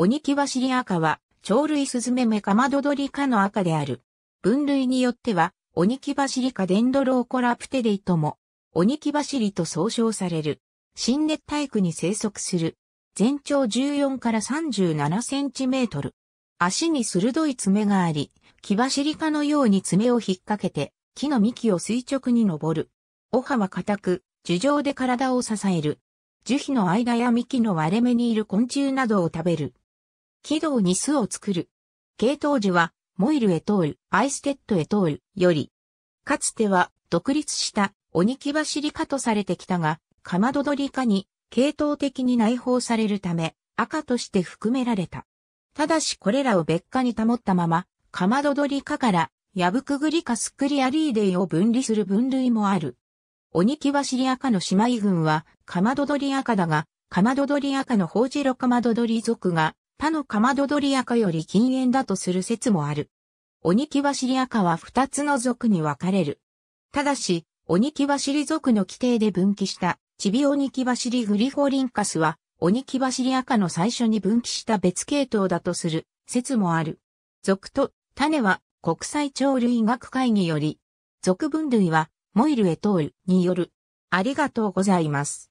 鬼木走り赤は、鳥類スズメメカマドドリ科の赤である。分類によっては、鬼木バシリカデンドローコラプテデイとも、鬼木バシリと総称される。新熱帯区に生息する。全長14から37センチメートル。足に鋭い爪があり、木バシリカのように爪を引っ掛けて、木の幹を垂直に登る。尾葉は硬く、樹上で体を支える。樹皮の間や幹の割れ目にいる昆虫などを食べる。軌道に巣を作る。系統樹は、モイルエトール、アイステッドエトールより、かつては独立したオニキバシリカとされてきたが、カマドドリカに系統的に内包されるため赤として含められた。ただしこれらを別科に保ったまま、カマドドリカからヤブクグリカスクリアリーデイを分離する分類もある。オニキバシリアの姉妹群はカマドドリアだが、カマドドリアのホウジロカマドドリ族が他のかまどドリアカより禁煙だとする説もある。鬼木リア赤は二つの族に分かれる。ただし、鬼木シリ族の規定で分岐した、チビ鬼木シリグリフォリンカスは、鬼木リア赤の最初に分岐した別系統だとする説もある。族と種は国際鳥類学会議より、族分類はモイルエトールによる。ありがとうございます。